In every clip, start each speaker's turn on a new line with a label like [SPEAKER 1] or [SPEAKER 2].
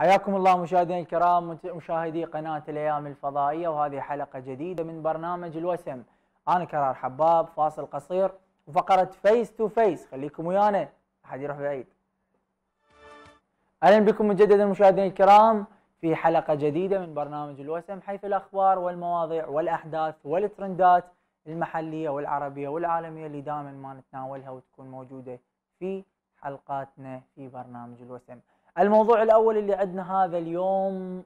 [SPEAKER 1] حياكم الله مشاهدينا الكرام مشاهدي قناة الأيام الفضائية وهذه حلقة جديدة من برنامج الوسم أنا كرار حباب فاصل قصير وفقرة فيس تو فيس خليكم ويانا أحد يروح بعيد أهلا بكم مجددا مشاهدينا الكرام في حلقة جديدة من برنامج الوسم حيث الأخبار والمواضيع والأحداث والترندات المحلية والعربية والعالمية اللي دائما ما نتناولها وتكون موجودة في حلقاتنا في برنامج الوسم الموضوع الأول اللي عندنا هذا اليوم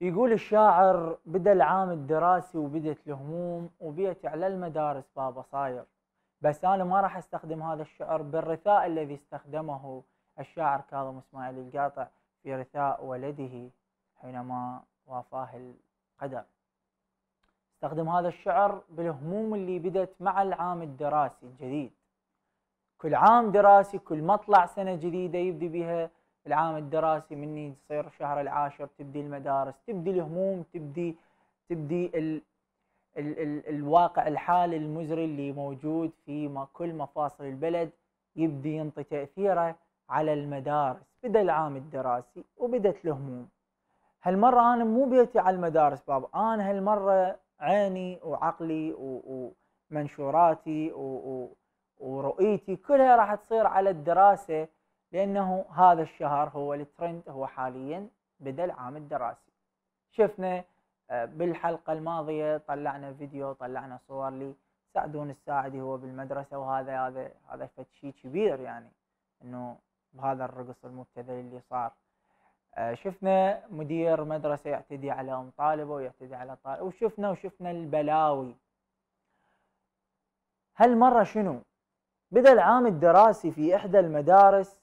[SPEAKER 1] يقول الشاعر بدا العام الدراسي وبدت الهموم وبيت على المدارس بابا صاير بس أنا ما راح أستخدم هذا الشعر بالرثاء الذي استخدمه الشاعر كاظم إسماعيل القاطع في رثاء ولده حينما وافاه القدر استخدم هذا الشعر بالهموم اللي بدت مع العام الدراسي الجديد كل عام دراسي كل مطلع سنة جديدة يبدي بها العام الدراسي مني يصير الشهر العاشر تبدي المدارس تبدي الهموم تبدي تبدي ال ال ال الواقع الحالي المزري اللي موجود في ما كل مفاصل البلد يبدي ينطي تأثيره على المدارس بدا العام الدراسي وبدت الهموم هالمرة أنا مو بيتي على المدارس بابا أنا هالمرة عيني وعقلي ومنشوراتي ورؤيتي كلها راح تصير على الدراسة لأنه هذا الشهر هو الترند هو حاليا بدأ العام الدراسي شفنا آه، بالحلقة الماضية طلعنا فيديو طلعنا صور لي سعدون الساعدي هو بالمدرسة وهذا هذا هذا فد شيء كبير يعني انه بهذا الرقص المبتذل اللي صار آه، شفنا مدير مدرسة يعتدي على أم طالبة ويعتدي على طالب وشفنا وشفنا البلاوي هالمرة شنو؟ بدأ العام الدراسي في إحدى المدارس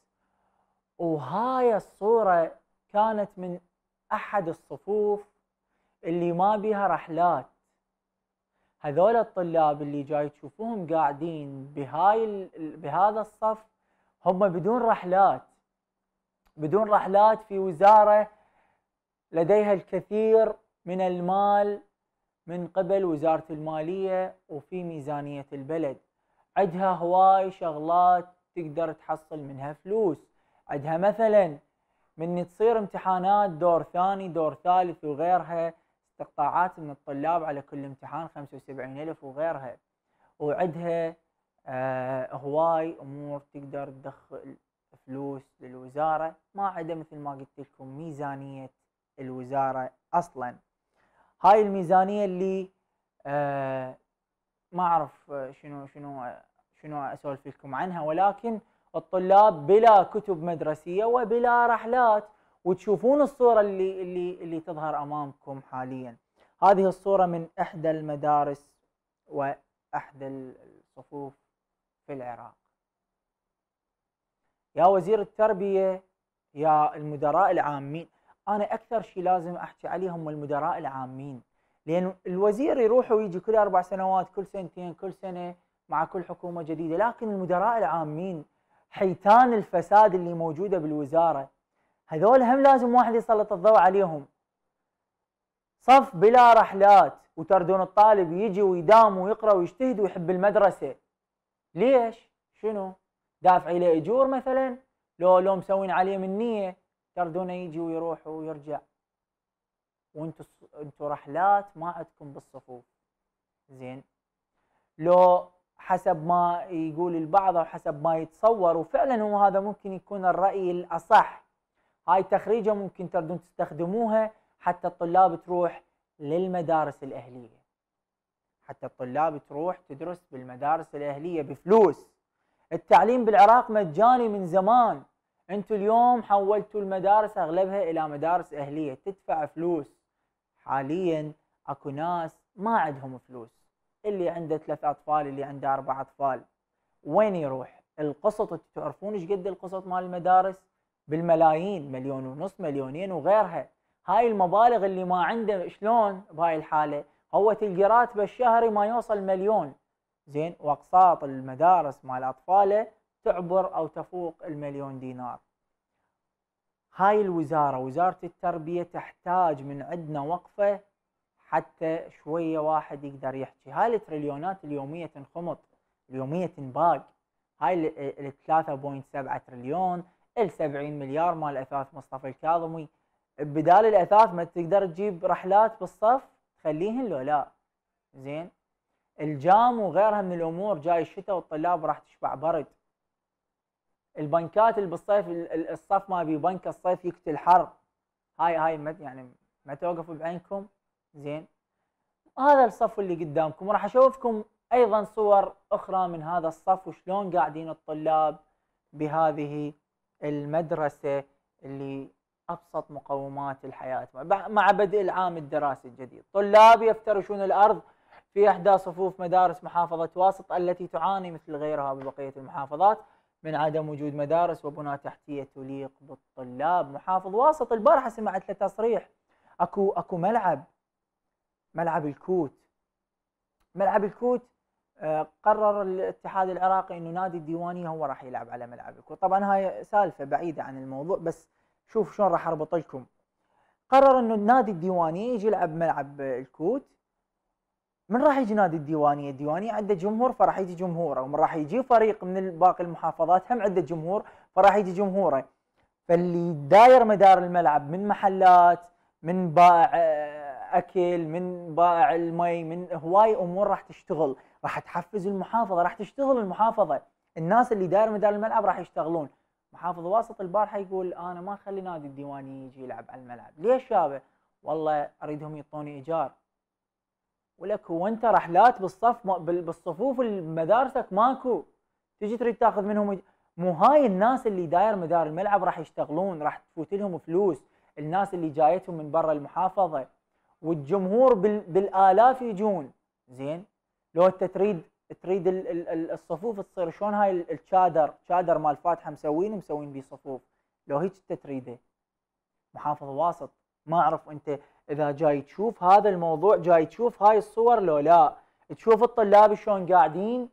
[SPEAKER 1] وهاي الصورة كانت من أحد الصفوف اللي ما بيها رحلات هذول الطلاب اللي جاي تشوفوهم قاعدين بهاي بهذا الصف هم بدون رحلات بدون رحلات في وزارة لديها الكثير من المال من قبل وزارة المالية وفي ميزانية البلد عندها هواي شغلات تقدر تحصل منها فلوس عندها مثلا من تصير امتحانات دور ثاني دور ثالث وغيرها استقطاعات من الطلاب على كل امتحان ألف وغيرها وعدها آه هواي امور تقدر تدخل فلوس للوزاره ما عدا مثل ما قلت لكم ميزانيه الوزاره اصلا هاي الميزانيه اللي آه ما اعرف شنو شنو شنو اسولف لكم عنها ولكن الطلاب بلا كتب مدرسيه وبلا رحلات وتشوفون الصوره اللي اللي اللي تظهر امامكم حاليا هذه الصوره من احدى المدارس واحدى الصفوف في العراق يا وزير التربيه يا المدراء العامين انا اكثر شيء لازم احكي عليهم المدراء العامين لان الوزير يروح ويجي كل اربع سنوات كل سنتين كل سنه مع كل حكومه جديده لكن المدراء العامين حيتان الفساد اللي موجوده بالوزاره هذول هم لازم واحد يسلط الضوء عليهم صف بلا رحلات وتردون الطالب يجي ويدام ويقرا ويجتهد ويحب المدرسه ليش شنو دافع له اجور مثلا لو لو مسوين عليه من نيه تردونه يجي ويروح ويرجع وانتوا انتوا رحلات ما عندكم بالصفوف زين لو حسب ما يقول البعض او حسب ما يتصور وفعلا هو هذا ممكن يكون الراي الاصح هاي تخريجه ممكن تردون تستخدموها حتى الطلاب تروح للمدارس الاهليه حتى الطلاب تروح تدرس بالمدارس الاهليه بفلوس التعليم بالعراق مجاني من زمان انتم اليوم حولتوا المدارس اغلبها الى مدارس اهليه تدفع فلوس حاليا اكو ناس ما عندهم فلوس اللي عنده ثلاث اطفال اللي عنده اربع اطفال وين يروح؟ القسط تعرفون ايش قد القسط مال المدارس؟ بالملايين مليون ونص مليونين وغيرها هاي المبالغ اللي ما عنده شلون بهاي الحاله؟ هو تلقى راتبه الشهري ما يوصل مليون زين واقساط المدارس مال اطفاله تعبر او تفوق المليون دينار. هاي الوزاره وزاره التربيه تحتاج من عندنا وقفه حتى شويه واحد يقدر يحكي هاي التريليونات اليوميه تنخمط اليوميه تنباق هاي ال 3.7 تريليون ال 70 مليار مال اثاث مصطفى الكاظمي بدال الاثاث ما تقدر تجيب رحلات بالصف تخليهن لو لا زين الجام وغيرها من الامور جاي الشتاء والطلاب راح تشبع برد البنكات اللي بالصيف الصف ما بي بنك الصيف يقتل حر هاي هاي يعني ما توقفوا بعينكم زين هذا الصف اللي قدامكم وراح اشوفكم ايضا صور اخرى من هذا الصف وشلون قاعدين الطلاب بهذه المدرسه اللي ابسط مقومات الحياه مع بدء العام الدراسي الجديد طلاب يفترشون الارض في احدى صفوف مدارس محافظه واسط التي تعاني مثل غيرها ببقيه المحافظات من عدم وجود مدارس وبنى تحتيه تليق بالطلاب محافظ واسط البارحه سمعت له تصريح اكو اكو ملعب ملعب الكوت ملعب الكوت آه، قرر الاتحاد العراقي انه نادي الديوانيه هو راح يلعب على ملعب الكوت طبعا هاي سالفه بعيده عن الموضوع بس شوف شلون راح اربط لكم قرر انه نادي الديوانيه يجي يلعب ملعب الكوت من راح يجي نادي الديوانيه؟ الديوانيه عنده جمهور فراح يجي جمهوره، ومن راح يجي فريق من باقي المحافظات هم عنده جمهور فراح يجي جمهوره. فاللي داير مدار الملعب من محلات من بائع آه، اكل من بائع المي من هواي امور راح تشتغل راح تحفز المحافظه راح تشتغل المحافظه الناس اللي داير مدار الملعب راح يشتغلون محافظ واسط البارحه يقول انا ما اخلي نادي الديواني يجي يلعب على الملعب ليش يابا والله اريدهم يعطوني ايجار ولك هو انت رحلات بالصف بالصفوف المدارسك ماكو تجي تريد تاخذ منهم مو هاي الناس اللي داير مدار الملعب راح يشتغلون راح تفوت لهم فلوس الناس اللي جايتهم من برا المحافظه والجمهور بالالاف يجون زين لو انت تريد تريد الصفوف تصير شلون هاي الشادر شادر مال فاتحه مسوين مسوين بيه صفوف لو هيك انت تريده محافظ واسط ما اعرف انت اذا جاي تشوف هذا الموضوع جاي تشوف هاي الصور لو لا تشوف الطلاب شلون قاعدين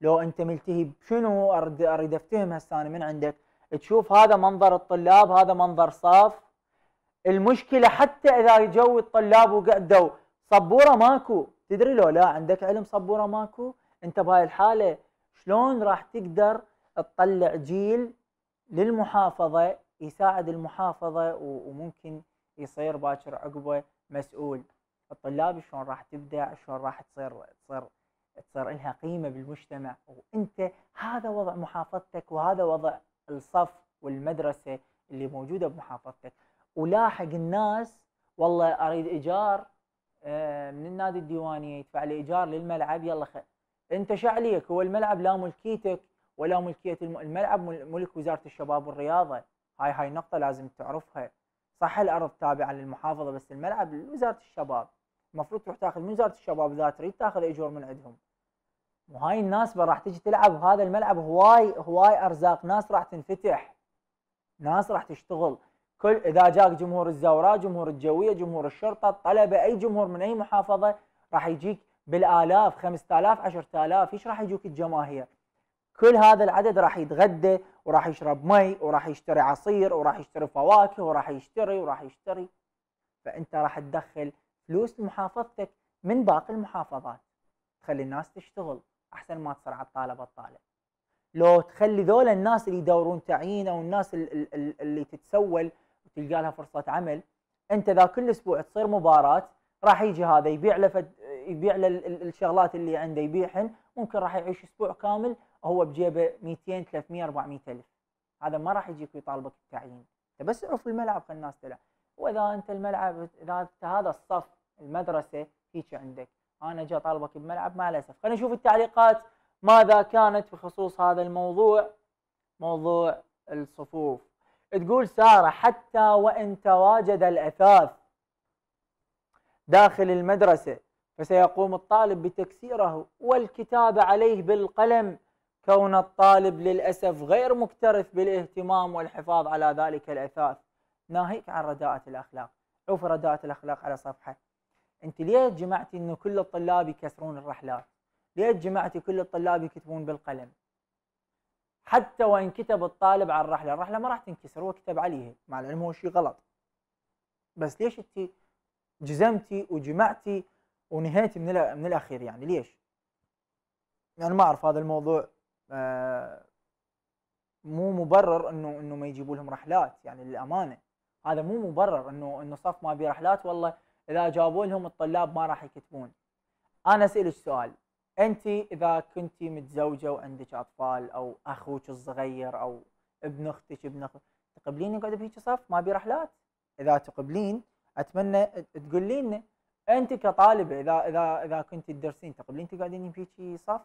[SPEAKER 1] لو انت ملتهي بشنو اريد اريد افتهم هسه انا من عندك تشوف هذا منظر الطلاب هذا منظر صاف المشكله حتى اذا جو الطلاب وقعدوا صبوره ماكو تدري لو لا عندك علم صبوره ماكو انت بهاي الحاله شلون راح تقدر تطلع جيل للمحافظه يساعد المحافظه وممكن يصير باكر عقبه مسؤول الطلاب شلون راح تبدع شلون راح تصير تصير تصير لها قيمه بالمجتمع وانت هذا وضع محافظتك وهذا وضع الصف والمدرسه اللي موجوده بمحافظتك ولاحق الناس والله اريد ايجار آه، من النادي الديوانيه يدفع لي ايجار للملعب يلا خير انت شعليك هو الملعب لا ملكيتك ولا ملكيه الملعب ملك وزاره الشباب والرياضه هاي هاي نقطه لازم تعرفها صح الارض تابعه للمحافظه بس الملعب لوزاره الشباب المفروض تروح تاخذ من وزاره الشباب اذا تريد تاخذ اجور من عندهم وهاي الناس راح تجي تلعب هذا الملعب هواي هواي ارزاق ناس راح تنفتح ناس راح تشتغل كل اذا جاك جمهور الزوراء جمهور الجويه جمهور الشرطه الطلبه اي جمهور من اي محافظه راح يجيك بالالاف 5000 10000 ايش راح يجوك الجماهير كل هذا العدد راح يتغدى وراح يشرب مي وراح يشتري عصير وراح يشتري فواكه وراح يشتري وراح يشتري فانت راح تدخل فلوس لمحافظتك من باقي المحافظات تخلي الناس تشتغل احسن ما تصير على الطالب الطالب لو تخلي ذولا الناس اللي يدورون تعيين او الناس اللي تتسول تلقى لها فرصه عمل انت ذا كل اسبوع تصير مباراه راح يجي هذا يبيع له فد... يبيع له الشغلات اللي عنده يبيعهن ممكن راح يعيش اسبوع كامل هو بجيبه 200 300 400 الف هذا ما راح يجيك ويطالبك بالتعيين انت بس اعرف الملعب خلي الناس تلعب واذا انت الملعب اذا انت هذا الصف المدرسه هيك عندك انا جا طالبك بملعب مع الاسف خلينا نشوف التعليقات ماذا كانت بخصوص هذا الموضوع موضوع الصفوف تقول سارة حتى وإن تواجد الأثاث داخل المدرسة فسيقوم الطالب بتكسيره والكتابة عليه بالقلم كون الطالب للأسف غير مكترث بالاهتمام والحفاظ على ذلك الأثاث ناهيك عن رداءة الأخلاق شوف رداءة الأخلاق على صفحة أنت ليه جمعتي أنه كل الطلاب يكسرون الرحلات ليه جمعتي كل الطلاب يكتبون بالقلم حتى وان كتب الطالب على الرحله، الرحله ما راح تنكسر هو كتب عليها، مع العلم هو شيء غلط. بس ليش انت جزمتي وجمعتي ونهيتي من من الاخير يعني ليش؟ انا يعني ما اعرف هذا الموضوع آه، مو مبرر انه انه ما يجيبوا لهم رحلات يعني للامانه هذا مو مبرر انه انه صف ما بي رحلات والله اذا جابوا لهم الطلاب ما راح يكتبون. انا اسالك سؤال انت اذا كنت متزوجه وعندك اطفال او اخوك الصغير او ابن اختك ابن اختك تقبلين نقعد بهيك صف ما بي رحلات اذا تقبلين اتمنى تقول لنا انت كطالبه اذا اذا اذا كنت تدرسين تقبلين تقعدين بهيك صف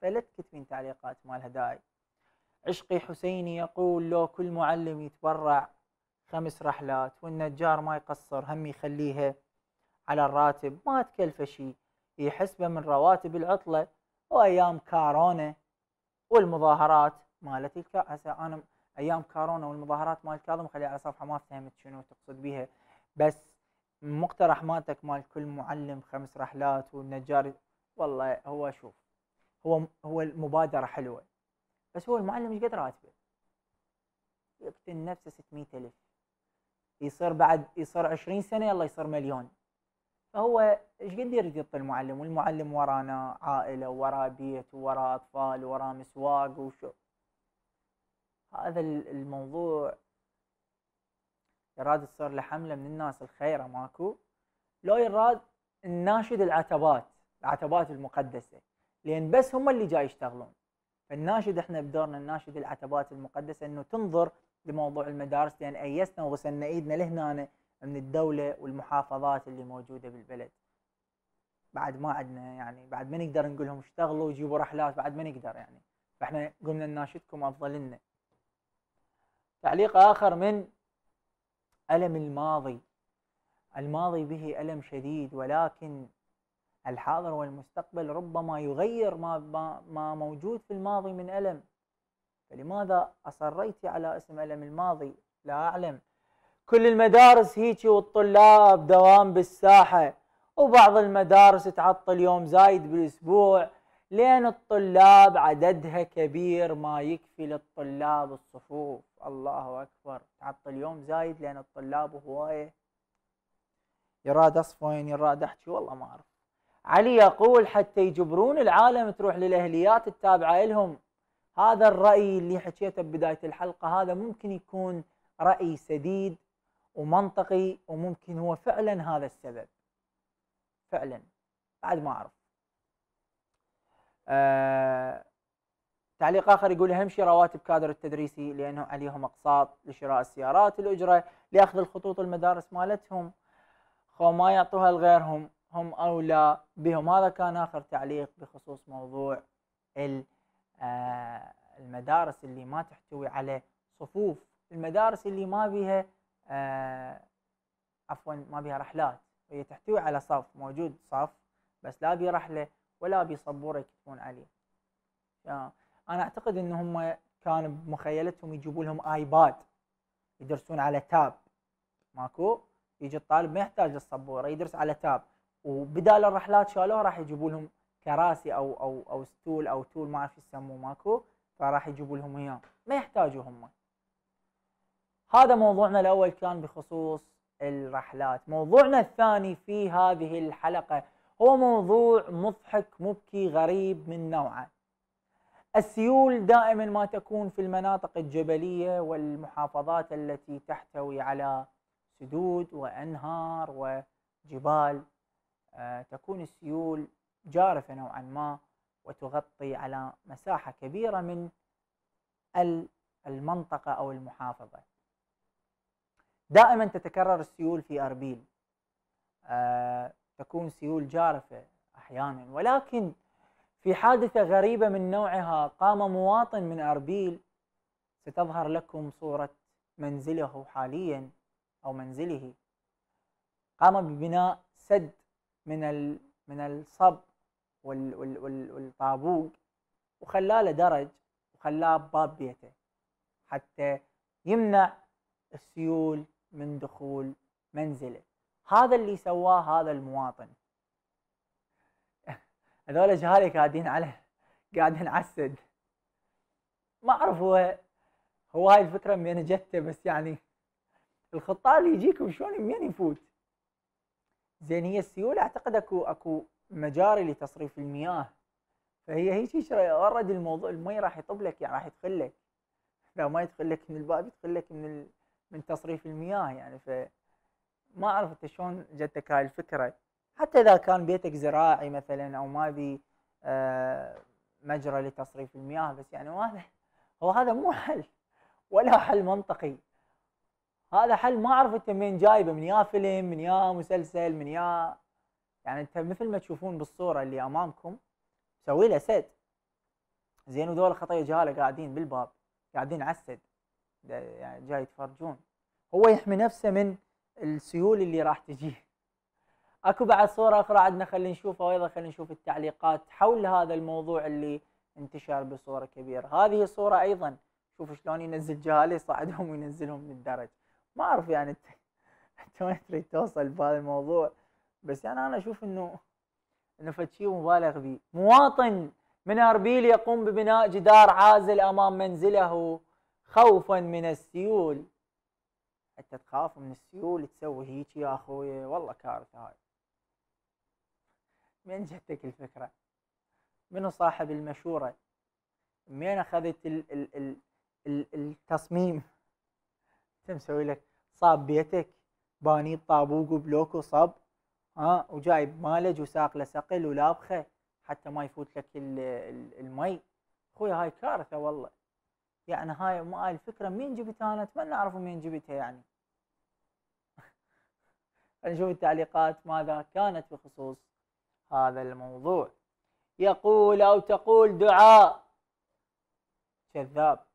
[SPEAKER 1] فلا تكتبين تعليقات مال هداي عشقي حسيني يقول لو كل معلم يتبرع خمس رحلات والنجار ما يقصر هم يخليها على الراتب ما تكلفه شيء يحسبه من رواتب العطله وايام كارونا والمظاهرات مالت الكا هسه انا ايام كورونا والمظاهرات مال كاظم خلي على صفحه ما فهمت شنو تقصد بيها بس مقترح مالتك مال كل معلم خمس رحلات والنجار والله هو شوف هو هو المبادره حلوه بس هو المعلم ايش قد راتبه؟ يقتل نفسه ألف يصير بعد يصير 20 سنه يلا يصير مليون فهو ايش قد يرقط المعلم والمعلم ورانا عائله ورا بيت ورا اطفال ورا مسواق وشو هذا الموضوع يراد تصير له حمله من الناس الخيره ماكو لو يراد الناشد العتبات العتبات المقدسه لان بس هم اللي جاي يشتغلون فالناشد احنا بدورنا نناشد العتبات المقدسه انه تنظر لموضوع المدارس لان ايسنا وغسلنا ايدنا لهنا من الدوله والمحافظات اللي موجوده بالبلد بعد ما عندنا يعني بعد ما نقدر نقول لهم اشتغلوا وجيبوا رحلات بعد ما نقدر يعني فاحنا قمنا نناشدكم افضل لنا تعليق اخر من الم الماضي الماضي به الم شديد ولكن الحاضر والمستقبل ربما يغير ما ما موجود في الماضي من الم فلماذا اصريت على اسم الم الماضي لا اعلم كل المدارس هيجي والطلاب دوام بالساحة وبعض المدارس تعطل يوم زايد بالأسبوع لأن الطلاب عددها كبير ما يكفي للطلاب الصفوف الله أكبر تعطل يوم زايد لأن الطلاب هواية يراد أصفين يراد أحكي والله ما أعرف علي يقول حتى يجبرون العالم تروح للأهليات التابعة لهم هذا الرأي اللي حكيته ببداية الحلقة هذا ممكن يكون رأي سديد ومنطقي وممكن هو فعلا هذا السبب فعلا بعد ما اعرف آه تعليق اخر يقول اهم شيء رواتب كادر التدريسي لانه عليهم اقساط لشراء السيارات الاجره لاخذ الخطوط المدارس مالتهم خو ما يعطوها لغيرهم هم اولى بهم هذا كان اخر تعليق بخصوص موضوع آه، المدارس اللي ما تحتوي على صفوف المدارس اللي ما بيها آه، عفوا ما بها رحلات وهي تحتوي على صف موجود صف بس لا بي رحله ولا بي صبوره يكتبون عليه آه، انا اعتقد ان هم كان بمخيلتهم يجيبوا لهم ايباد يدرسون على تاب ماكو يجي الطالب ما يحتاج للصبورة يدرس على تاب وبدال الرحلات شالوها راح يجيبوا لهم كراسي او او او ستول او تول ما اعرف يسموه ماكو فراح يجيبوا لهم اياه ما يحتاجوا هم هذا موضوعنا الاول كان بخصوص الرحلات موضوعنا الثاني في هذه الحلقه هو موضوع مضحك مبكي غريب من نوعه السيول دائما ما تكون في المناطق الجبليه والمحافظات التي تحتوي على سدود وانهار وجبال آه، تكون السيول جارفه نوعا ما وتغطي على مساحه كبيره من المنطقه او المحافظه دائما تتكرر السيول في اربيل أه تكون سيول جارفه احيانا ولكن في حادثه غريبه من نوعها قام مواطن من اربيل ستظهر لكم صوره منزله حاليا او منزله قام ببناء سد من من الصب والطابوق وخلاه درج وخلاه باب بيته حتى يمنع السيول من دخول منزله هذا اللي سواه هذا المواطن هذول جهالي قاعدين على قاعدين على السد ما اعرف هو هو هاي الفكره من جته بس يعني الخطار اللي يجيكم شلون منين يفوت زين هي السيوله اعتقد اكو اكو مجاري لتصريف المياه فهي هيك اوريدي الموضوع المي راح يطب لك يعني راح يدخل لك اذا ما يدخل لك من الباب يدخل لك من من تصريف المياه يعني ف ما اعرف انت شلون جتك هاي الفكره حتى اذا كان بيتك زراعي مثلا او ما بي آه، مجرى لتصريف المياه بس يعني هذا هو هذا مو حل ولا حل منطقي هذا حل ما اعرف انت منين جايبه من يا فيلم من يا مسلسل من يا يعني انت مثل ما تشوفون بالصوره اللي امامكم سوي له سد زين وذول خطايا جهاله قاعدين بالباب قاعدين على السد يعني جاي يتفرجون هو يحمي نفسه من السيول اللي راح تجيه اكو بعد صوره اخرى عندنا خلينا نشوفها ايضا خلينا نشوف التعليقات حول هذا الموضوع اللي انتشر بصوره كبيره هذه الصوره ايضا شوف شلون ينزل جهال يصعدهم وينزلهم من الدرج ما اعرف يعني انت انت وين تريد توصل بهذا الموضوع بس يعني انا اشوف انه انه فد شيء مبالغ فيه مواطن من اربيل يقوم ببناء جدار عازل امام منزله خوفا من السيول حتى تخاف من السيول تسوي هيك يا اخوي والله كارثه هاي من جتك الفكره منو صاحب المشوره منين اخذت ال ال ال ال التصميم شو مسوي لك صاب بيتك باني طابوق وبلوك وصب ها وجايب مالج وساق له سقل ولابخه حتى ما يفوت لك المي اخوي هاي كارثه والله يعني هاي مو هاي الفكره مين جبتها انا اتمنى اعرف مين جبتها يعني نشوف التعليقات ماذا كانت بخصوص هذا الموضوع يقول او تقول دعاء كذاب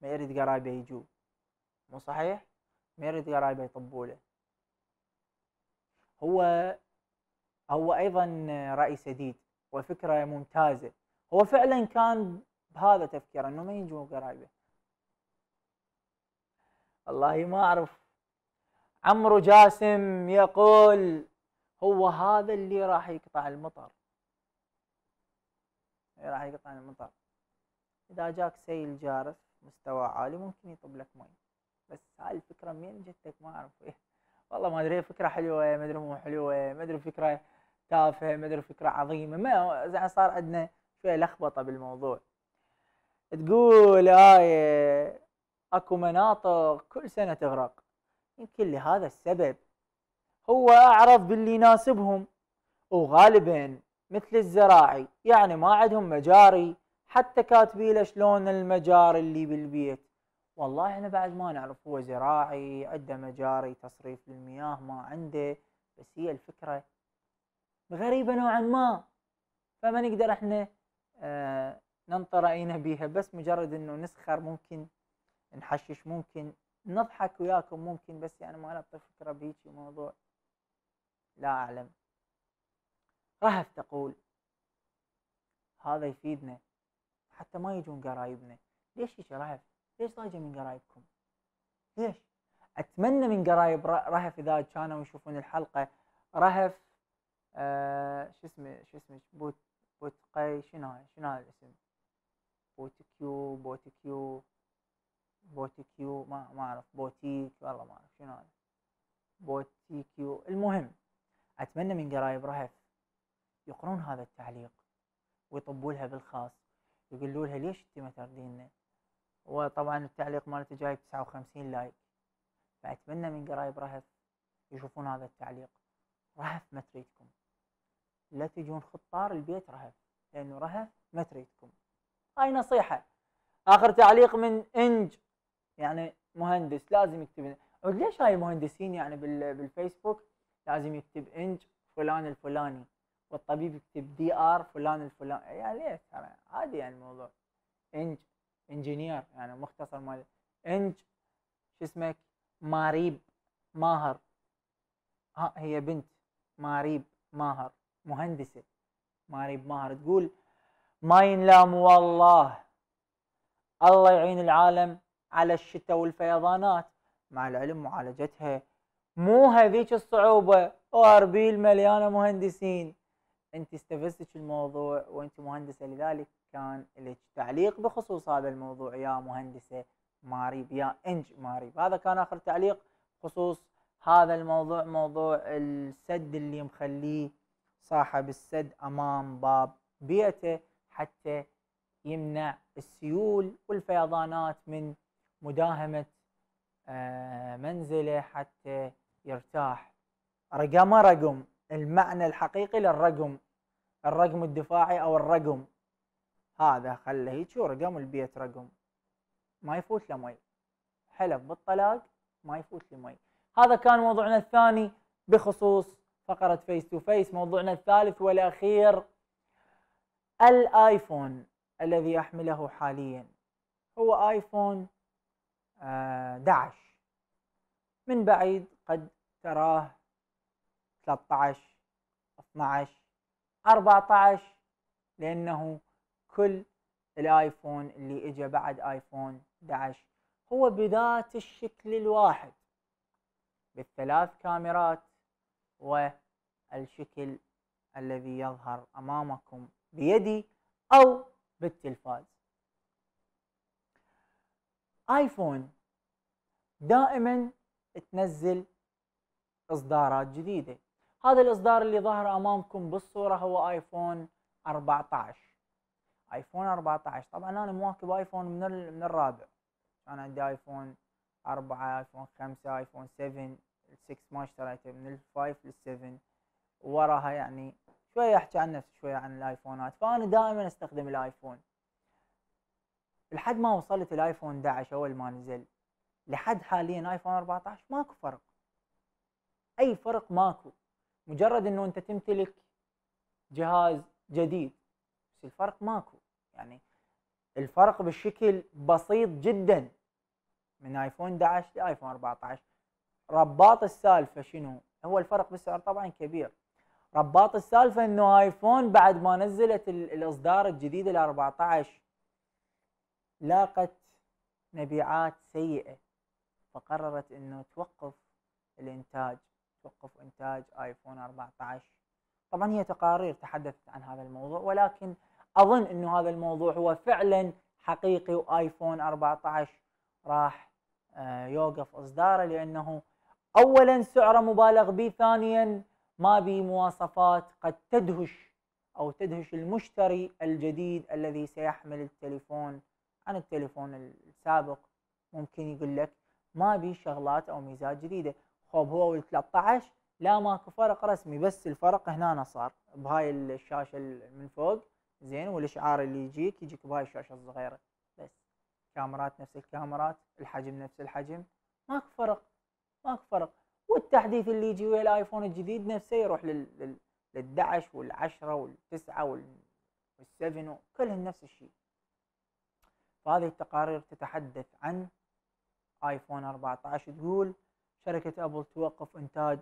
[SPEAKER 1] ما يريد قرايبه يجوا مو صحيح ما يريد قرايبه يطبوله هو هو ايضا راي سديد وفكره ممتازه هو فعلا كان بهذا تفكيره انه ما يجون قرايبه والله ما اعرف عمرو جاسم يقول هو هذا اللي راح يقطع المطر راح يقطع المطر اذا جاك سيل جارف مستوى عالي ممكن يطب لك مي بس هاي الفكره منين جتك ما اعرف إيه. والله ما ادري فكره حلوه ما ادري مو حلوه ما ادري فكره تافهه ما ادري فكره عظيمه ما صار عندنا شويه لخبطه بالموضوع تقول آية اكو مناطق كل سنة تغرق يمكن لهذا السبب هو أعرف باللي يناسبهم وغالبا مثل الزراعي يعني ما عندهم مجاري حتى كاتبي له شلون المجاري اللي بالبيت والله احنا بعد ما نعرف هو زراعي عنده مجاري تصريف للمياه ما عنده بس هي الفكرة غريبة نوعا ما فما نقدر احنا آه، راينا بيها بس مجرد انه نسخر ممكن نحشش ممكن نضحك وياكم ممكن بس يعني ما نعطي فكره بهيجي موضوع لا اعلم رهف تقول هذا يفيدنا حتى ما يجون قرايبنا ليش هيك رهف؟ ليش ضايجه من قرايبكم؟ ليش؟ اتمنى من قرايب رهف اذا كانوا يشوفون الحلقه رهف آه شو اسمه شو اسمه بوت بوتقي شنو شنو هذا الاسم؟ بوتيكيو بوتيكيو بوتيكيو ما ما اعرف بوتيك والله ما اعرف شنو هذا بوتيكيو المهم اتمنى من قرايب رهف يقرون هذا التعليق ويطبوا لها بالخاص يقولوا لها ليش انت ما تردين وطبعا التعليق مالته جايب 59 لايك فاتمنى من قرايب رهف يشوفون هذا التعليق رهف ما تريدكم لا تجون خطار البيت رهف لانه رهف ما تريدكم هاي نصيحه اخر تعليق من انج يعني مهندس لازم يكتب عود ليش هاي المهندسين يعني بالفيسبوك لازم يكتب انج فلان الفلاني والطبيب يكتب دي ار فلان الفلاني يعني ليش ترى عادي يعني الموضوع انج انجينير يعني مختصر مال انج شو اسمك ماريب ماهر ها هي بنت ماريب ماهر مهندسه ماريب ماهر تقول ما ينلام والله الله يعين العالم على الشتاء والفيضانات مع العلم معالجتها مو هذيك الصعوبة واربيل مليانة مهندسين انت استفزتك الموضوع وانت مهندسة لذلك كان لك تعليق بخصوص هذا الموضوع يا مهندسة ماريب يا انج ماريب هذا كان اخر تعليق بخصوص هذا الموضوع موضوع السد اللي مخليه صاحب السد امام باب بيئته حتى يمنع السيول والفيضانات من مداهمة آه، منزله حتى يرتاح رقم رقم المعنى الحقيقي للرقم الرقم الدفاعي أو الرقم هذا خله شو رقم البيت رقم ما يفوت له مي حلف بالطلاق ما يفوت له مي هذا كان موضوعنا الثاني بخصوص فقرة فيس تو فيس موضوعنا الثالث والأخير الايفون الذي احمله حاليا هو ايفون 11 آه، من بعيد قد تراه 13 12 14 لانه كل الايفون اللي اجى بعد ايفون 11 هو بذات الشكل الواحد بالثلاث كاميرات والشكل الذي يظهر امامكم بيدي أو بالتلفاز آيفون دائما تنزل إصدارات جديدة هذا الإصدار اللي ظهر أمامكم بالصورة هو آيفون 14 ايفون 14 طبعا انا مواكب ايفون من من الرابع انا عندي ايفون 4 ايفون 5 ايفون 7 6 ما اشتريته من ال 5 لل 7 وراها يعني شوي احكي عن نفسي شوي عن الايفونات فانا دائما استخدم الايفون لحد ما وصلت الايفون 11 اول ما نزل لحد حاليا ايفون 14 ماكو فرق اي فرق ماكو مجرد انه انت تمتلك جهاز جديد بس الفرق ماكو يعني الفرق بالشكل بسيط جدا من ايفون 11 لايفون 14 رباط السالفه شنو هو الفرق بالسعر طبعا كبير رباط السالفه انه ايفون بعد ما نزلت الاصدار الجديد ال 14 لاقت مبيعات سيئه فقررت انه توقف الانتاج توقف انتاج ايفون 14 طبعا هي تقارير تحدثت عن هذا الموضوع ولكن اظن انه هذا الموضوع هو فعلا حقيقي وايفون 14 راح آه، يوقف اصداره لانه اولا سعره مبالغ به ثانيا ما بي مواصفات قد تدهش أو تدهش المشتري الجديد الذي سيحمل التليفون عن التليفون السابق ممكن يقول لك ما بي شغلات أو ميزات جديدة خوب هو وال 13 لا ماكو فرق رسمي بس الفرق هنا صار بهاي الشاشة من فوق زين والإشعار اللي يجيك يجيك بهاي الشاشة الصغيرة بس كاميرات نفس الكاميرات الحجم نفس الحجم ماكو فرق ماكو فرق والتحديث اللي يجي ويا الايفون الجديد نفسه يروح لل 11 وال10 وال9 وال7 كلهم نفس الشيء فهذه التقارير تتحدث عن ايفون 14 تقول شركة ابل توقف انتاج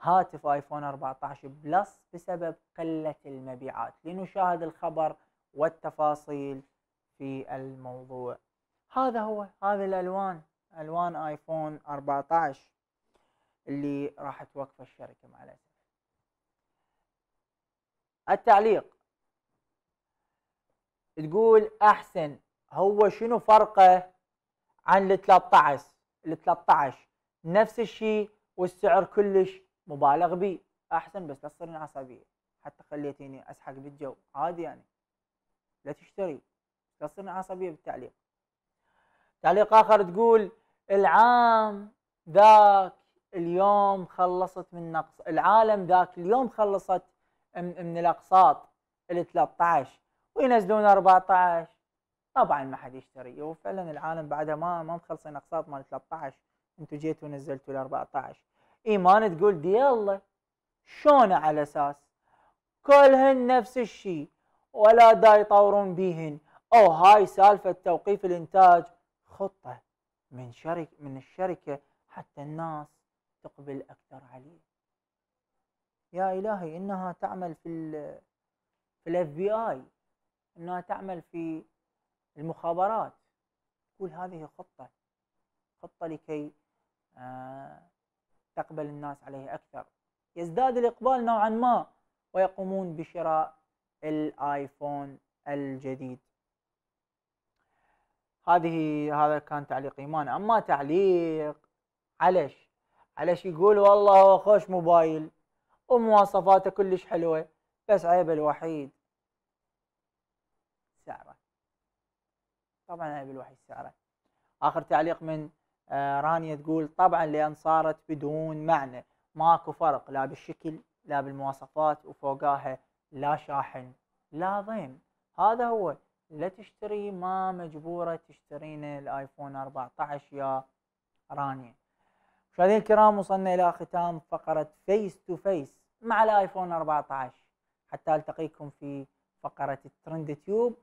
[SPEAKER 1] هاتف ايفون 14 بلس بسبب قلة المبيعات لنشاهد الخبر والتفاصيل في الموضوع هذا هو هذه الالوان الوان ايفون 14 اللي راح توقف الشركه مع الاسف التعليق تقول احسن هو شنو فرقه عن ال 13 ال 13 نفس الشيء والسعر كلش مبالغ به احسن بس لا تصيرين عصبيه حتى خليتيني اسحق بالجو عادي يعني لا تشتري لا عصبيه بالتعليق تعليق اخر تقول العام ذاك اليوم خلصت من نقص العالم ذاك اليوم خلصت من الاقساط ال 13 وينزلون 14 طبعا ما حد يشتري وفعلا العالم بعدها ما ما مخلصين اقساط مال 13 انتم جيتوا ونزلتوا ال 14 ايمان تقول دي يلا شلون على اساس كلهن نفس الشيء ولا دا يطورون بيهن او هاي سالفه توقيف الانتاج خطه من شركه من الشركه حتى الناس تقبل أكثر عليه يا إلهي إنها تعمل في الـ في الـ بي اي إنها تعمل في المخابرات كل هذه خطة خطة لكي آه، تقبل الناس عليه أكثر يزداد الإقبال نوعا ما ويقومون بشراء الآيفون الجديد هذه هذا كان تعليق إيمان أما تعليق علش علش يقول والله هو خوش موبايل ومواصفاته كلش حلوه بس عيبه الوحيد سعره طبعا عيب الوحيد سعره اخر تعليق من آه رانيا تقول طبعا لان صارت بدون معنى ماكو فرق لا بالشكل لا بالمواصفات وفوقاها لا شاحن لا ضيم هذا هو لا تشتري ما مجبورة تشترين الايفون 14 يا رانيا مشاهدينا الكرام وصلنا الى ختام فقره فيس تو فيس مع الايفون 14 حتى التقيكم في فقره الترند تيوب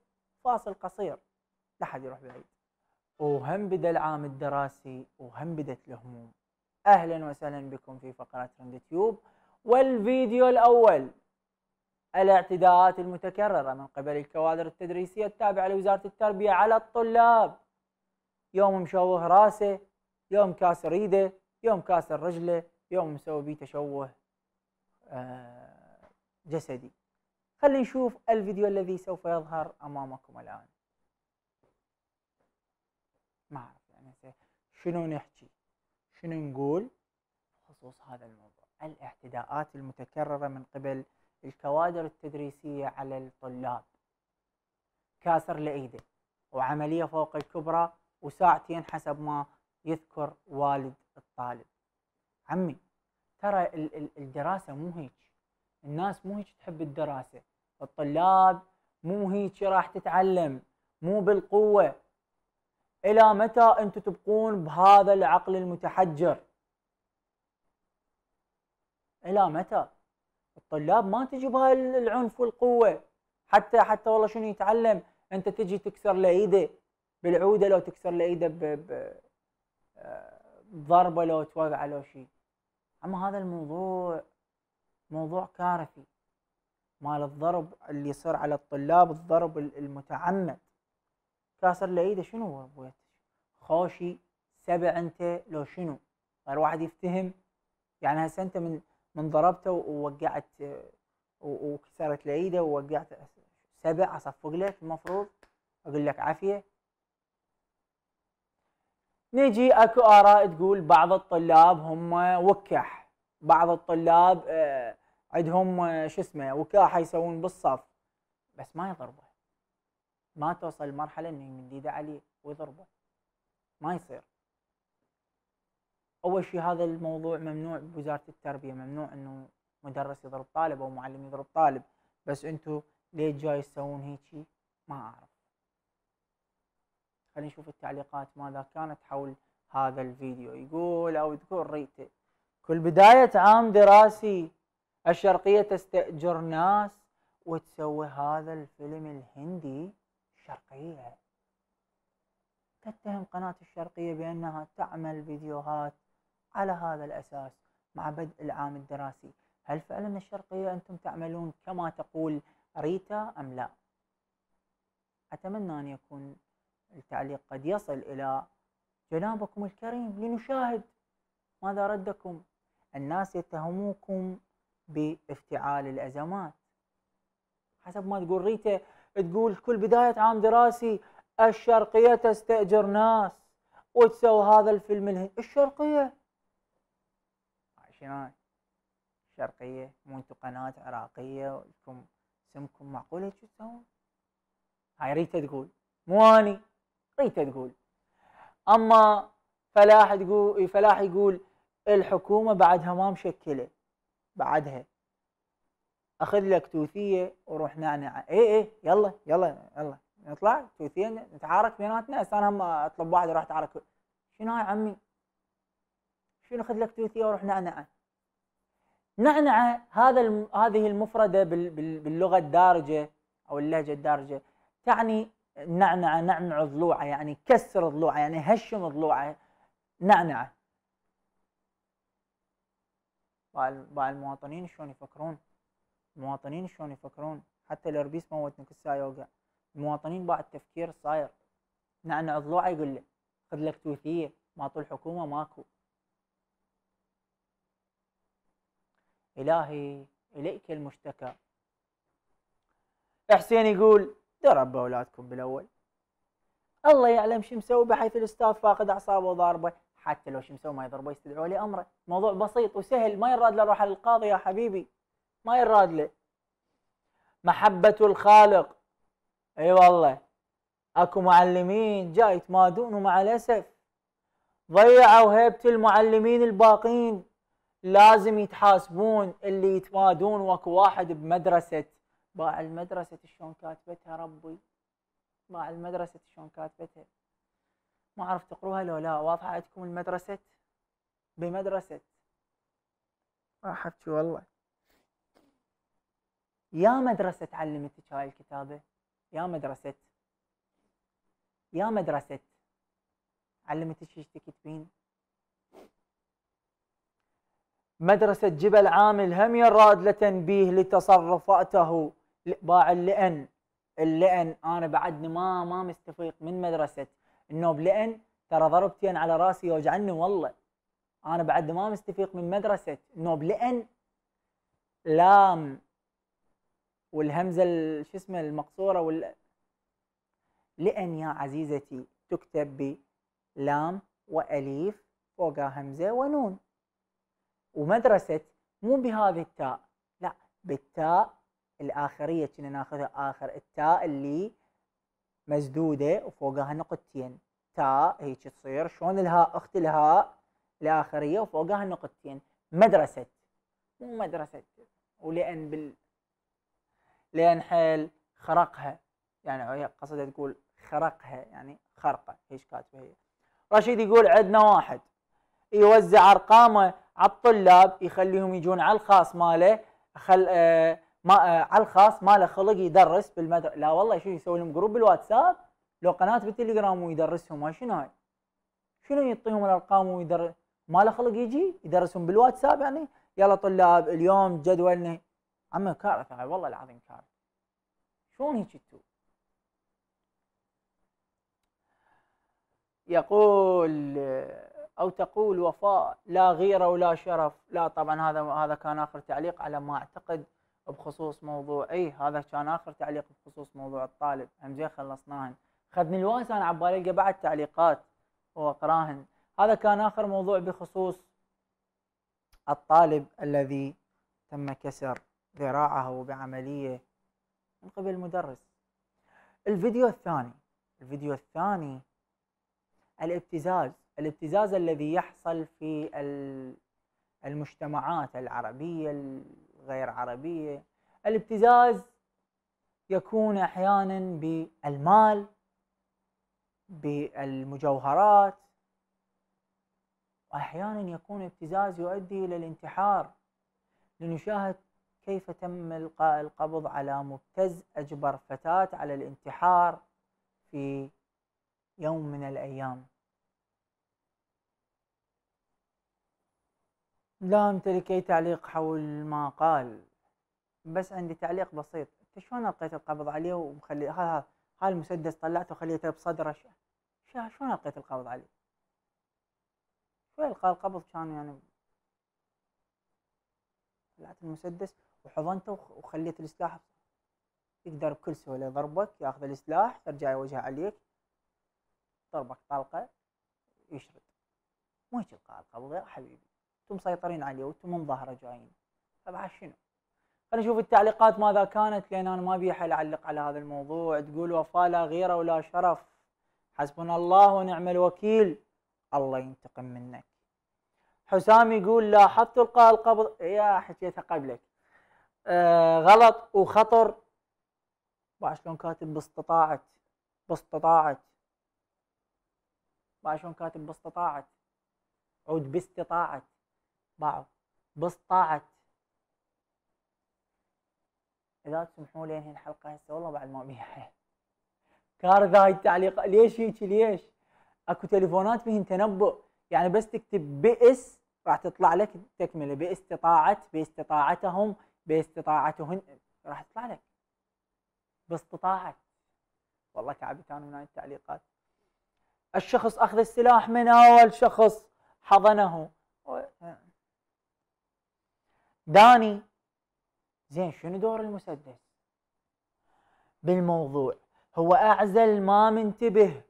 [SPEAKER 1] فاصل قصير لا حد يروح بعيد وهم بدا العام الدراسي وهم بدت الهموم اهلا وسهلا بكم في فقره ترند تيوب والفيديو الاول الاعتداءات المتكرره من قبل الكوادر التدريسيه التابعه لوزاره التربيه على الطلاب يوم مشوه راسه يوم كاسر ايده يوم كاسر رجله يوم مسوي بيه تشوه آه، جسدي خلينا نشوف الفيديو الذي سوف يظهر امامكم الان ما اعرف يعني شنو نحكي شنو نقول بخصوص هذا الموضوع الاعتداءات المتكرره من قبل الكوادر التدريسيه على الطلاب كاسر لايده وعمليه فوق الكبرى وساعتين حسب ما يذكر والد الطالب عمي ترى الدراسة مو هيك الناس مو هيك تحب الدراسة الطلاب مو هيك راح تتعلم مو بالقوة إلى متى أنتم تبقون بهذا العقل المتحجر إلى متى الطلاب ما تجي بهاي العنف والقوة حتى حتى والله شنو يتعلم أنت تجي تكسر له إيده بالعودة لو تكسر له إيده ضربه لو توقع لو شيء اما هذا الموضوع موضوع كارثي مال الضرب اللي يصير على الطلاب الضرب المتعمد كاسر لايده شنو هو خوشي سبع انت لو شنو الواحد طيب يفتهم يعني هسه انت من من ضربته ووقعت وكسرت لايده ووقعت سبع اصفق لك المفروض اقول لك عافيه نجي اكو اراء تقول بعض الطلاب هم وكح بعض الطلاب آه، عندهم آه، شو اسمه وكاحه يسوون بالصف بس ما يضربه ما توصل مرحلة انه يمد ايده عليه ويضربه ما يصير اول شيء هذا الموضوع ممنوع بوزاره التربيه ممنوع انه مدرس يضرب طالب او معلم يضرب طالب بس انتم ليه جاي تسوون هيجي ما اعرف خلينا نشوف التعليقات ماذا كانت حول هذا الفيديو يقول او تقول ريته كل بداية عام دراسي الشرقية تستأجر ناس وتسوي هذا الفيلم الهندي الشرقية تتهم قناة الشرقية بأنها تعمل فيديوهات على هذا الأساس مع بدء العام الدراسي هل فعلا الشرقية أنتم تعملون كما تقول ريتا أم لا أتمنى أن يكون التعليق قد يصل إلى جنابكم الكريم لنشاهد ماذا ردكم الناس يتهموكم بافتعال الأزمات حسب ما تقول ريتا تقول كل بداية عام دراسي الشرقية تستأجر ناس وتسوي هذا الفيلم الهندي الشرقية عشان الشرقية مو انتو قناة عراقية ولكم اسمكم معقولة شو تسوون؟ هاي ريتا تقول مو اني طيته تقول اما فلاح تقول فلاح يقول الحكومه بعدها ما مشكله بعدها اخذ لك توثيه وروح نعنع اي اي يلا يلا يلا نطلع توثيه نتعارك بيناتنا انا هم اطلب واحد راح اتعارك شنو هاي عمي شنو اخذ لك توثيه وروح نعنعه نعنعه هذا الم... هذه المفرده بال... باللغه الدارجه او اللهجه الدارجه تعني نعنع نعنع ضلوعه يعني كسر ضلوعه يعني هشم ضلوعه نعنعه باع المواطنين شلون يفكرون المواطنين شلون يفكرون حتى الاربيس موت نكسا يوقع المواطنين بعد التفكير صاير نعنع ضلوعه يقول له خذ لك توثيه ما طول حكومه ماكو الهي اليك المشتكى حسين يقول دربوا اولادكم بالاول الله يعلم شو مسوي بحيث الاستاذ فاقد اعصابه وضاربه حتى لو شو مسوي ما يضربه يستدعوا لي امره موضوع بسيط وسهل ما يراد له روح للقاضي القاضي يا حبيبي ما يراد له محبه الخالق اي أيوة والله اكو معلمين جاي يتمادون ومع الاسف ضيعوا هيبه المعلمين الباقين لازم يتحاسبون اللي يتمادون واكو واحد بمدرسه باع المدرسة شلون كاتبتها ربي باع المدرسة شلون كاتبتها ما أعرف تقروها لو لا واضحة عندكم المدرسة بمدرسة راح أحكي والله يا مدرسة علمتك هاي الكتابة يا مدرسة يا مدرسة علمتك ايش تكتبين مدرسة جبل عامل هم يراد لتنبيه لتصرفاته باع اللئن اللئن انا بعدني ما ما مستفيق من مدرسه النوب لئن ترى ضربتين على راسي يوجعني والله انا بعد ما مستفيق من مدرسه نوب لئن لام والهمزه شو اسمه المقصوره وال لئن يا عزيزتي تكتب بلام واليف فوقها همزه ونون ومدرسه مو بهذه التاء لا بالتاء الآخرية كنا ناخذها آخر التاء اللي مسدودة وفوقها نقطتين تاء هيك تصير شلون الهاء أخت الهاء الآخرية وفوقها نقطتين مدرسة مو مدرسة ولأن بال لأن حيل خرقها يعني هي قصدها تقول خرقها يعني خرقة ايش كاتبة هي رشيد يقول عندنا واحد يوزع أرقامه على الطلاب يخليهم يجون على الخاص ماله خل آه ما آه على الخاص ما له خلق يدرس بالمدرسه لا والله شو يسوي لهم جروب بالواتساب لو قناه بالتليجرام ويدرسهم هاي شنو هاي؟ شنو يعطيهم الارقام ويدرس ما له خلق يجي يدرسهم بالواتساب يعني يلا طلاب اليوم جدولنا عمي كارثه هاي والله العظيم كارثه شلون هيك تو يقول آه، او تقول وفاء لا غيره ولا شرف لا طبعا هذا هذا كان اخر تعليق على ما اعتقد بخصوص موضوع اي هذا كان اخر تعليق بخصوص موضوع الطالب هم زين خلصناهن خذني الوانس انا عبالي القى بعد تعليقات واقراهن هذا كان اخر موضوع بخصوص الطالب الذي تم كسر ذراعه بعمليه من قبل المدرس الفيديو الثاني الفيديو الثاني الابتزاز الابتزاز الذي يحصل في المجتمعات العربيه غير عربيه الابتزاز يكون احيانا بالمال بالمجوهرات واحيانا يكون ابتزاز يؤدي الى الانتحار لنشاهد كيف تم إلقاء القبض على مبتز اجبر فتاه على الانتحار في يوم من الايام لا أمتلك أي تعليق حول ما قال بس عندي تعليق بسيط أنت شلون ألقيت القبض عليه ومخلي ها ها المسدس طلعته وخليته بصدره شلون ألقيت القبض عليه شو ألقى القبض كان يعني طلعت المسدس وحضنته وخليت السلاح يقدر بكل سهولة يضربك ياخذ السلاح يرجع يوجهه عليك ضربك طلقة يشرد مو هيك القى القبض يا حبيبي انتم مسيطرين عليه وانتم من ظهره جايين طبعا شنو؟ خلينا نشوف التعليقات ماذا كانت لان انا ما ابي احد اعلق على هذا الموضوع تقول وفاء لا غيره ولا شرف حسبنا الله ونعم الوكيل الله ينتقم منك حسام يقول لاحظت القاء القبض يا حكيتها قبلك آه غلط وخطر بعد شلون كاتب باستطاعت باستطاعت بعد شلون كاتب باستطاعت عود باستطاعت باعوا بس طاعت اذا تسمحوا لي انهي الحلقه هسه والله بعد ما بيها حيل كارثه هاي التعليق ليش هيك ليش؟ اكو تليفونات بهن تنبؤ يعني بس تكتب بئس راح تطلع لك تكمله باستطاعت باستطاعتهم باستطاعتهن راح تطلع لك باستطاعت والله كعبت انا من هاي التعليقات الشخص اخذ السلاح من اول شخص حضنه داني زين شنو دور المسدس بالموضوع هو اعزل ما منتبه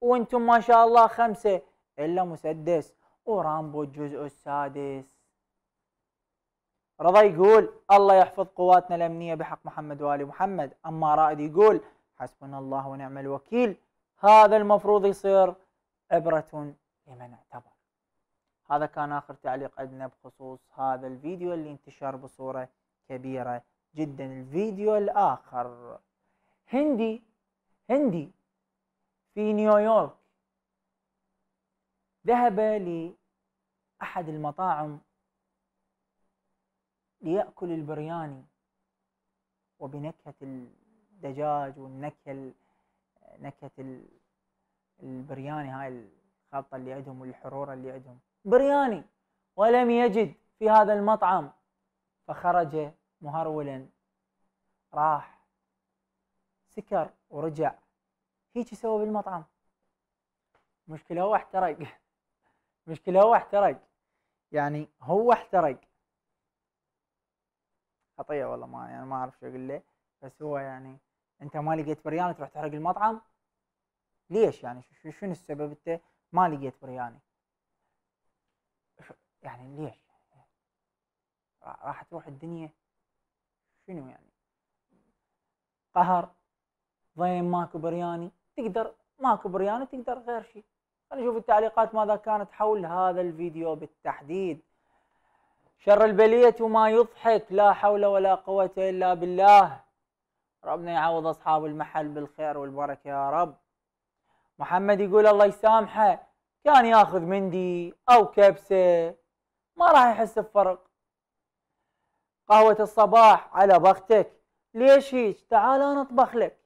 [SPEAKER 1] وانتم ما شاء الله خمسه الا مسدس ورامبو الجزء السادس رضا يقول الله يحفظ قواتنا الامنيه بحق محمد والي محمد اما رائد يقول حسبنا الله ونعم الوكيل هذا المفروض يصير عبره لمن اعتبر هذا كان آخر تعليق عندنا بخصوص هذا الفيديو اللي انتشر بصورة كبيرة جدا الفيديو الآخر هندي هندي في نيويورك ذهب لأحد المطاعم ليأكل البرياني وبنكهة الدجاج والنكهة نكهة البرياني هاي الخلطة اللي عندهم والحرورة اللي عندهم برياني ولم يجد في هذا المطعم فخرج مهرولا راح سكر ورجع هيك سوى بالمطعم مشكلة هو احترق مشكلة هو احترق يعني هو احترق خطية والله ما يعني ما اعرف شو اقول له بس هو يعني انت ما لقيت برياني تروح تحرق المطعم ليش يعني شنو السبب انت ما لقيت برياني يعني ليش راح تروح الدنيا شنو يعني قهر ضيم ماكو برياني تقدر ماكو برياني تقدر غير شيء خلينا نشوف التعليقات ماذا كانت حول هذا الفيديو بالتحديد شر البلية وما يضحك لا حول ولا قوة إلا بالله ربنا يعوض أصحاب المحل بالخير والبركة يا رب محمد يقول الله يسامحه كان ياخذ مندي أو كبسة ما راح يحس بفرق قهوة الصباح على بختك ليش هيك تعال انا اطبخ لك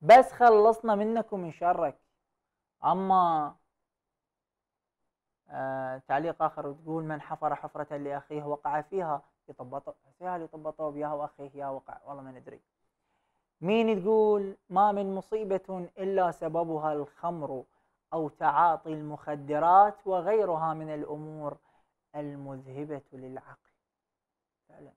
[SPEAKER 1] بس خلصنا منك ومن شرك اما آه تعليق اخر تقول من حفر حفرة لاخيه وقع فيها يطبطوا فيها اللي طبطوا بيها واخيه يا وقع والله ما ندري مين تقول ما من مصيبة الا سببها الخمر او تعاطي المخدرات وغيرها من الامور المذهبة للعقل فعلا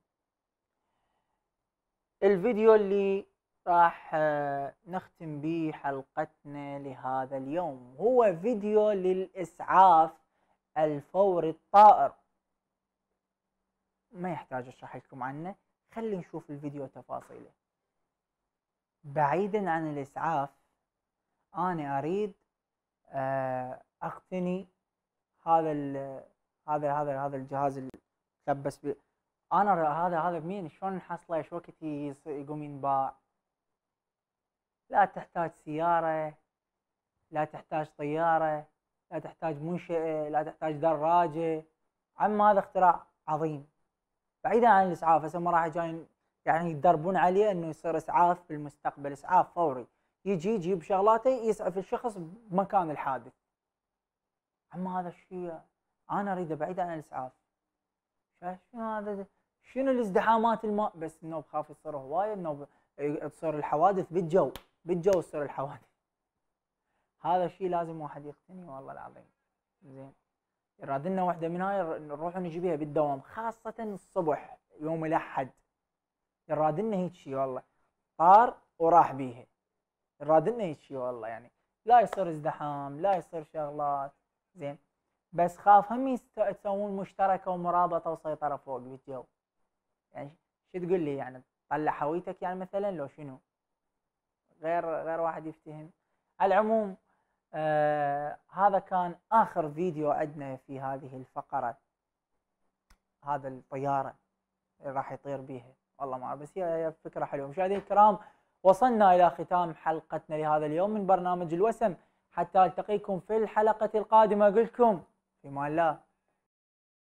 [SPEAKER 1] الفيديو اللي راح آه، نختم به حلقتنا لهذا اليوم هو فيديو للإسعاف الفوري الطائر ما يحتاج اشرح لكم عنه خلي نشوف الفيديو تفاصيله بعيدا عن الإسعاف أنا أريد آه، أقتني هذا هذا هذا هذا الجهاز اللي تلبس بي انا هذا هذا مين شلون نحصله شو وقت يقوم ينباع لا تحتاج سياره لا تحتاج طياره لا تحتاج منشاه لا تحتاج دراجه عم هذا اختراع عظيم بعيدا عن الاسعاف هسه ما راح جاي يعني يتدربون عليه انه يصير اسعاف في المستقبل اسعاف فوري يجي يجيب شغلاته يسعف الشخص بمكان الحادث اما هذا الشيء انا اريده بعيد عن الاسعاف شنو هذا شنو الازدحامات الماء بس النوب خاف يصير هوايه النوب تصير الحوادث بالجو بالجو تصير الحوادث هذا الشيء لازم واحد يقتني والله العظيم زين يراد لنا واحده من هاي نروح نجيبها بالدوام خاصه الصبح يوم الاحد يراد لنا هيك شيء والله طار وراح بيها يراد لنا هيك شيء والله يعني لا يصير ازدحام لا يصير شغلات زين بس خاف هم تسوون مشتركه ومرابطه وسيطره فوق بالجو يعني شو تقول لي يعني طلع هويتك يعني مثلا لو شنو غير غير واحد يفتهم على العموم آه هذا كان اخر فيديو عندنا في هذه الفقره هذا الطياره اللي راح يطير بيها والله ما بس هي فكره حلوه مشاهدينا الكرام وصلنا الى ختام حلقتنا لهذا اليوم من برنامج الوسم حتى التقيكم في الحلقه القادمه اقول لكم في امان